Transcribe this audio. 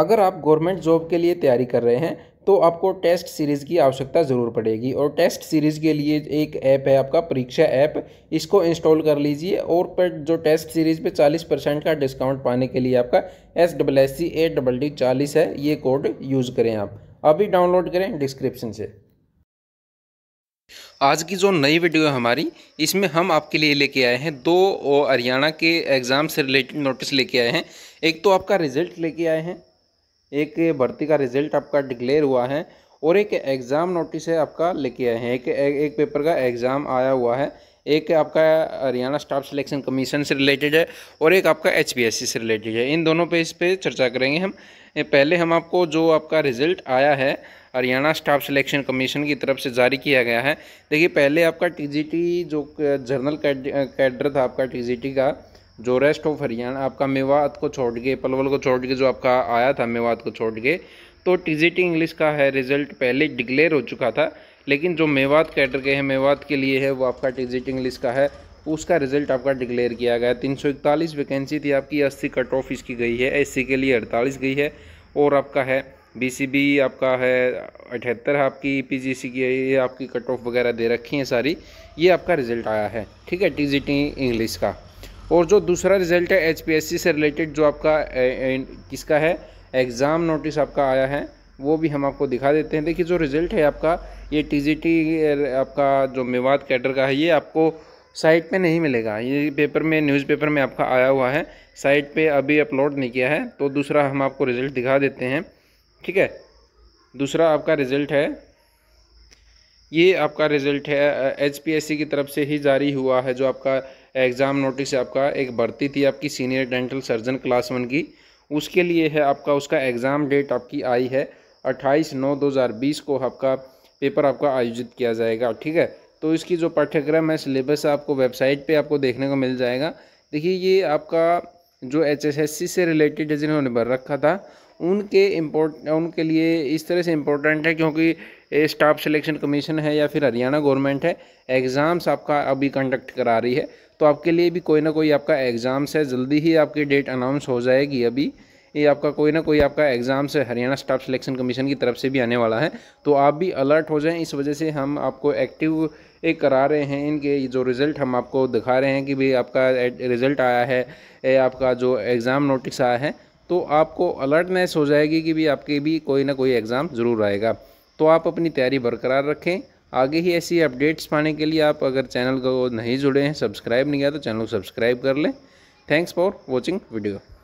अगर आप government job के लिए तैयारी कर रहे हैं तो आपको टेस्ट सीरीज़ की आवश्यकता ज़रूर पड़ेगी और टेस्ट सीरीज़ के लिए एक ऐप है आपका परीक्षा ऐप इसको इंस्टॉल कर लीजिए और पर जो टेस्ट सीरीज़ पे 40 परसेंट का डिस्काउंट पाने के लिए आपका S double S C eight double D चालीस है ये कोड यूज़ करें आप अभी डाउनलोड करें डिस्क्रिप्शन से आज की जो नई वीडियो है हमारी इसमें हम आपके लिए लेके आए हैं दो हरियाणा के एग्ज़ाम से रिलेटेड नोटिस लेके आए हैं एक तो आपका रिजल्ट लेके आए हैं एक भर्ती का रिजल्ट आपका डिक्लेयर हुआ है और एक एग्ज़ाम नोटिस है आपका लेके आए हैं एक एक पेपर का एग्ज़ाम आया हुआ है एक आपका हरियाणा स्टाफ सिलेक्शन कमीशन से रिलेटेड है और एक आपका एच से रिलेटेड है इन दोनों पे इस पर चर्चा करेंगे हम पहले हम आपको जो आपका रिजल्ट आया है हरियाणा स्टाफ सिलेक्शन कमीशन की तरफ से जारी किया गया है देखिए पहले आपका टी जो जर्नल कैडर था आपका टी का जो रेस्ट ऑफ हरियाणा आपका मेवात को छोड़ के पलवल को छोड़ के जो आपका आया था मेवात को छोड़ के तो टी इंग्लिश का है रिजल्ट पहले डिक्लेयर हो चुका था लेकिन जो मेवात कैटर के हैं मेवात के लिए है वो आपका टी इंग्लिश का है उसका रिजल्ट आपका डिक्लेयर किया गया तीन सौ इकतालीस वैकेंसी थी आपकी अस्सी कट ऑफ इसकी गई है एस के लिए अड़तालीस गई है और आपका है बी आपका है अठहत्तर आपकी पी की ये आपकी कट ऑफ वगैरह दे रखी हैं सारी ये आपका रिजल्ट आया है ठीक है टी इंग्लिश का और जो दूसरा रिजल्ट है एचपीएससी से रिलेटेड जो आपका किसका है एग्ज़ाम नोटिस आपका आया है वो भी हम आपको दिखा देते हैं देखिए जो रिज़ल्ट है आपका ये टीजीटी आपका जो मेवात कैडर का है ये आपको साइट पे नहीं मिलेगा ये पेपर में न्यूज़पेपर में आपका आया हुआ है साइट पे अभी अपलोड नहीं किया है तो दूसरा हम आपको रिज़ल्ट दिखा देते हैं ठीक है दूसरा आपका रिज़ल्ट है ये आपका रिज़ल्ट है एच की तरफ से ही जारी हुआ है जो आपका एग्ज़ाम नोटिस आपका एक भर्ती थी आपकी senior dental surgeon class one की उसके लिए है आपका उसका एग्ज़ाम डेट आपकी आई है अट्ठाईस नौ दो हज़ार बीस को आपका पेपर आपका आयोजित किया जाएगा ठीक है तो इसकी जो पाठ्यक्रम है सिलेबस आपको वेबसाइट पे आपको देखने को मिल जाएगा देखिए ये आपका जो एचएसएससी से रिलेटेड जिन्होंने भर रखा था उनके इम्पोर्ट उनके लिए इस तरह से इम्पोर्टेंट है क्योंकि स्टाफ सिलेक्शन कमीशन है या फिर हरियाणा गवर्नमेंट है एग्ज़ाम्स आपका अभी कंडक्ट करा रही है तो आपके लिए भी कोई ना कोई आपका एग्ज़ाम्स है जल्दी ही आपकी डेट अनाउंस हो जाएगी अभी ये आपका कोई ना कोई आपका exams Haryana staff selection commission की तरफ से भी आने वाला है तो आप भी अलर्ट हो जाएं इस वजह से हम आपको एक्टिव एक करा रहे हैं इनके जो रिज़ल्ट हम आपको दिखा रहे हैं कि भाई आपका रिज़ल्ट आया है आपका जो एग्ज़ाम नोटिस आया है तो आपको अलर्टनेस हो जाएगी कि भी आपके भी कोई ना कोई एग्ज़ाम ज़रूर आएगा तो आप अपनी तैयारी बरकरार रखें आगे ही ऐसी अपडेट्स पाने के लिए आप अगर चैनल को नहीं जुड़े हैं सब्सक्राइब नहीं किया तो चैनल को सब्सक्राइब कर लें थैंक्स फॉर वॉचिंग वीडियो